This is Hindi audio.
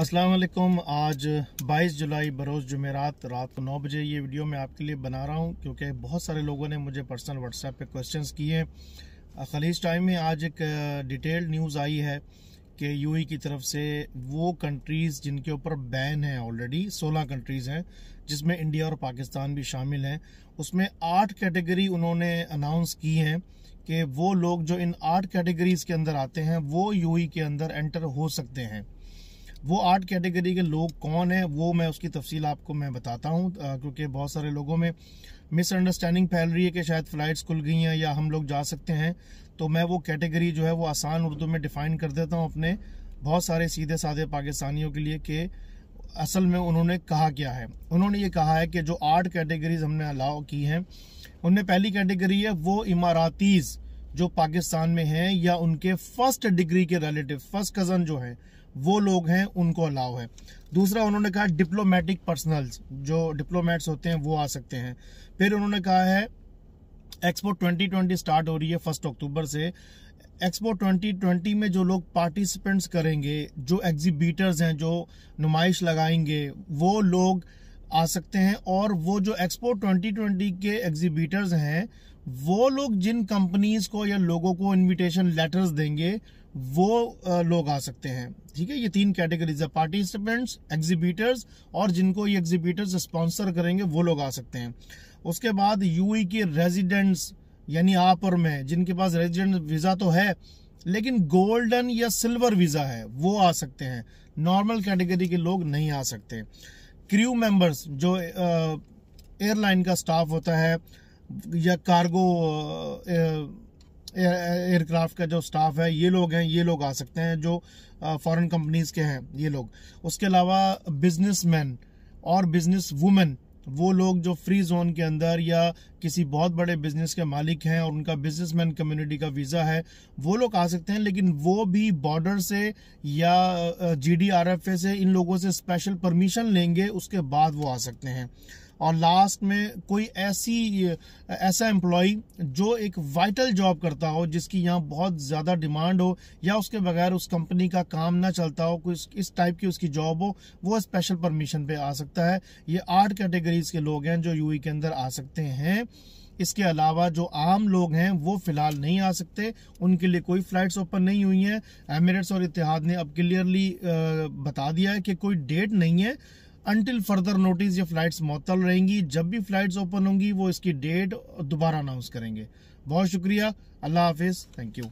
अस्सलाम वालेकुम आज 22 जुलाई बरोज़ जुमेरात रात को नौ बजे ये वीडियो मैं आपके लिए बना रहा हूँ क्योंकि बहुत सारे लोगों ने मुझे पर्सनल व्हाट्सएप पे क्वेश्चंस किए खलीज टाइम में आज एक डिटेल्ड न्यूज़ आई है कि यूएई की तरफ से वो कंट्रीज़ जिनके ऊपर बैन है ऑलरेडी 16 कंट्रीज़ हैं जिसमें इंडिया और पाकिस्तान भी शामिल हैं उसमें आठ कैटेगरी उन्होंने अनाउंस की हैं कि वो लोग जो इन आठ कैटेगरीज़ के अंदर आते हैं वो यूएई के अंदर एंटर हो सकते हैं वो आर्ट कैटेगरी के लोग कौन है वो मैं उसकी तफसील आपको मैं बताता हूँ क्योंकि बहुत सारे लोगों में मिसअंडरस्टैंडिंग फैल रही है कि शायद फ़्लाइट्स खुल गई हैं या हम लोग जा सकते हैं तो मैं वो कैटेगरी जो है वो आसान उर्दू में डिफ़ाइन कर देता हूँ अपने बहुत सारे सीधे साधे पाकिस्तानियों के लिए कि असल में उन्होंने कहा क्या है उन्होंने ये कहा है कि जो आर्ट कैटेगरीज हमने अलाउ की हैं उनमें पहली कैटेगरी है वो इमारातीज़ जो पाकिस्तान में हैं या उनके फर्स्ट डिग्री के रिलेटिव फर्स्ट कज़न जो हैं वो लोग हैं उनको अलाव है दूसरा उन्होंने कहा डिप्लोमेटिक पर्सनल्स जो डिप्लोमेट्स होते हैं वो आ सकते हैं फिर उन्होंने कहा है एक्सपो 2020 स्टार्ट हो रही है फर्स्ट अक्टूबर से एक्सपो 2020 में जो लोग पार्टिसिपेंट्स करेंगे जो एग्जीबीटर्स हैं जो नुमाइश लगाएंगे वो लोग आ सकते हैं और वो जो एक्सपो 2020 के एग्जीबीटर्स हैं वो लोग जिन कंपनीज को या लोगों को इनविटेशन लेटर्स देंगे वो लोग आ सकते हैं ठीक है ये तीन कैटेगरीज है पार्टिसिपेंट्स एग्जीबिटर्स और जिनको ये एग्जीबिटर्स स्पॉन्सर करेंगे वो लोग आ सकते हैं उसके बाद यूई e के रेजिडेंट्स यानी आप और मैं जिनके पास रेजिडेंट वीज़ा तो है लेकिन गोल्डन या सिल्वर वीज़ा है वो आ सकते हैं नॉर्मल कैटेगरी के लोग नहीं आ सकते क्रू मेंबर्स जो एयरलाइन का स्टाफ होता है या कार्गो एयरक्राफ्ट uh, का जो स्टाफ है ये लोग हैं ये लोग आ सकते हैं जो फॉरेन uh, कंपनीज के हैं ये लोग उसके अलावा बिजनेसमैन और बिजनेस वुमेन वो लोग जो फ्री जोन के अंदर या किसी बहुत बड़े बिजनेस के मालिक हैं और उनका बिजनेसमैन कम्युनिटी का वीज़ा है वो लोग आ सकते हैं लेकिन वो भी बॉर्डर से या G D R F A से इन लोगों से स्पेशल परमिशन लेंगे उसके बाद वो आ सकते हैं और लास्ट में कोई ऐसी ऐसा एम्प्लॉय जो एक वाइटल जॉब करता हो जिसकी यहाँ बहुत ज़्यादा डिमांड हो या उसके बगैर उस कंपनी का काम ना चलता हो कोई इस टाइप की उसकी जॉब हो वो स्पेशल परमिशन पे आ सकता है ये आठ कैटेगरीज के लोग हैं जो यू e के अंदर आ सकते हैं इसके अलावा जो आम लोग हैं वो फिलहाल नहीं आ सकते उनके लिए कोई फ़्लाइट्स ओपन नहीं हुई हैं एमिरेट्स और इतिहाद ने अब क्लियरली बता दिया है कि कोई डेट नहीं है अनटिल फर्दर नोटिस ये फ्लाइट्स मअतल रहेंगी जब भी फ्लाइट्स ओपन होंगी वो इसकी डेट दोबारा अनाउंस करेंगे बहुत शुक्रिया अल्लाह हाफिज़ थैंक यू